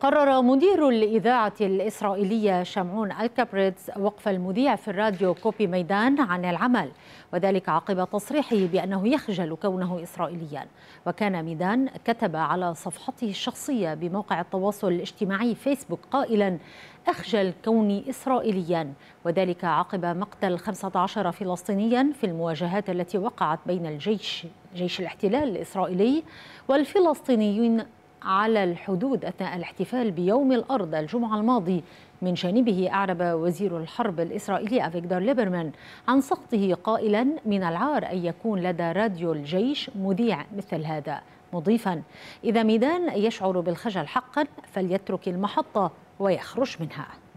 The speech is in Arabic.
قرر مدير الإذاعة الإسرائيلية شمعون الكابريتز وقف المذيع في الراديو كوبي ميدان عن العمل وذلك عقب تصريحه بأنه يخجل كونه إسرائيليا وكان ميدان كتب على صفحته الشخصية بموقع التواصل الاجتماعي فيسبوك قائلا أخجل كوني إسرائيليا وذلك عقب مقتل 15 فلسطينيا في المواجهات التي وقعت بين الجيش جيش الاحتلال الإسرائيلي والفلسطينيين على الحدود أثناء الاحتفال بيوم الأرض الجمعة الماضي من جانبه أعرب وزير الحرب الإسرائيلي أفيجدار ليبرمان عن سقطه قائلا من العار أن يكون لدى راديو الجيش مذيع مثل هذا مضيفا إذا ميدان يشعر بالخجل حقا فليترك المحطة ويخرج منها